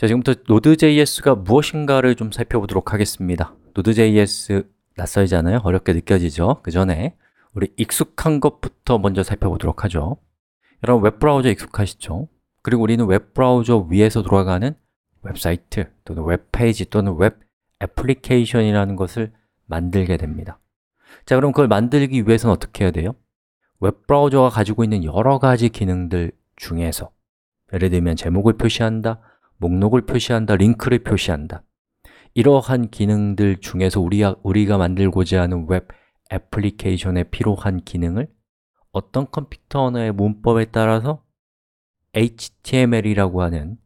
자, 지금부터 Node.js가 무엇인가를 좀 살펴보도록 하겠습니다. Node.js 낯설잖아요 어렵게 느껴지죠? 그 전에 우리 익숙한 것부터 먼저 살펴보도록 하죠. 여러분 웹브라우저 익숙하시죠? 그리고 우리는 웹브라우저 위에서 돌아가는 웹사이트 또는 웹페이지 또는 웹 애플리케이션이라는 것을 만들게 됩니다. 자, 그럼 그걸 만들기 위해서는 어떻게 해야 돼요? 웹브라우저가 가지고 있는 여러 가지 기능들 중에서 예를 들면 제목을 표시한다, 목록을 표시한다, 링크를 표시한다 이러한 기능들 중에서 우리가, 우리가 만들고자 하는 웹 애플리케이션에 필요한 기능을 어떤 컴퓨터 언어의 문법에 따라서 HTML이라고 하는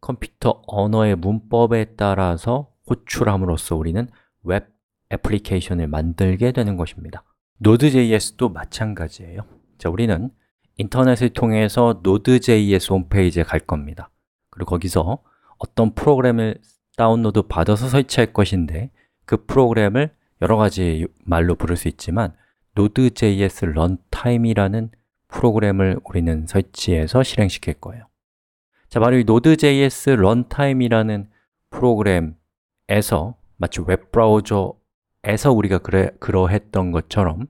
컴퓨터 언어의 문법에 따라서 호출함으로써 우리는 웹 애플리케이션을 만들게 되는 것입니다 Node.js도 마찬가지예요 자, 우리는 인터넷을 통해서 Node.js 홈페이지에 갈 겁니다 그리고 거기서 어떤 프로그램을 다운로드 받아서 설치할 것인데 그 프로그램을 여러 가지 말로 부를 수 있지만 Node.js runtime이라는 프로그램을 우리는 설치해서 실행시킬 거예요 자, 바로 이 Node.js runtime이라는 프로그램에서 마치 웹브라우저에서 우리가 그래, 그러했던 것처럼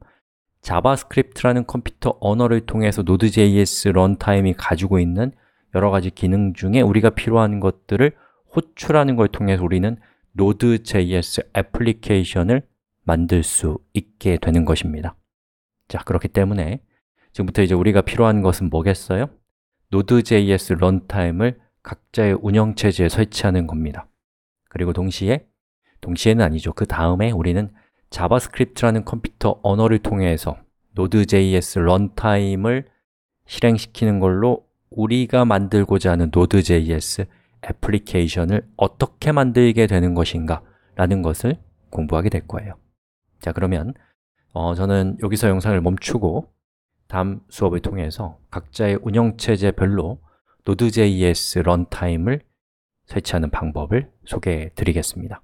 자바스크립트라는 컴퓨터 언어를 통해서 Node.js runtime이 가지고 있는 여러 가지 기능 중에 우리가 필요한 것들을 호출하는 걸 통해서 우리는 Node.js 애플리케이션을 만들 수 있게 되는 것입니다 자, 그렇기 때문에 지금부터 이제 우리가 필요한 것은 뭐겠어요? Node.js 런타임을 각자의 운영체제에 설치하는 겁니다 그리고 동시에, 동시에는 아니죠 그 다음에 우리는 자바스크립트라는 컴퓨터 언어를 통해서 Node.js 런타임을 실행시키는 걸로 우리가 만들고자 하는 Node.js 애플리케이션을 어떻게 만들게 되는 것인가 라는 것을 공부하게 될 거예요 자 그러면 어, 저는 여기서 영상을 멈추고 다음 수업을 통해서 각자의 운영체제별로 Node.js 런타임을 설치하는 방법을 소개해 드리겠습니다